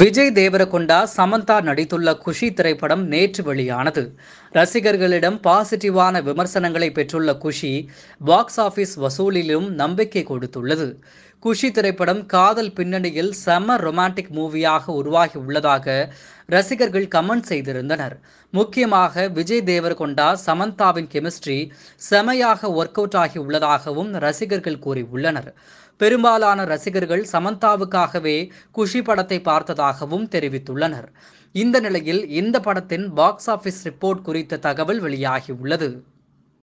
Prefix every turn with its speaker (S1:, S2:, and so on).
S1: விஜய் தேவரகொண்டா சமந்தா நடித்துள்ள குஷி திரைப்படம் நேற்று வெளியானது ரசிகர்களிடம் பாசிட்டிவான விமர்சனங்களை பெற்றுள்ள குஷி பாக்ஸ் ஆஃபீஸ் வசூலிலும் நம்பிக்கை கொடுத்துள்ளது குஷி திரைப்படம் காதல் பின்னணியில் செம ரொமான்டிக் மூவியாக உருவாகி உள்ளதாக ரசிகர்கள் கமெண்ட் செய்திருந்தனர் முக்கியமாக விஜய் தேவரகொண்டா சமந்தாவின் கெமிஸ்ட்ரி செமையாக ஒர்க் அவுட் ஆகி உள்ளதாகவும் ரசிகர்கள் கூறியுள்ளனர் பெரும்பாலான ரசிகர்கள் சமந்தாவுக்காகவே குஷி படத்தை பார்த்ததாகவும் தெரிவித்துள்ளனர் இந்த நிலையில் இந்த படத்தின் பாக்ஸ் ஆஃபீஸ் ரிப்போர்ட் குறித்த தகவல் வெளியாகியுள்ளது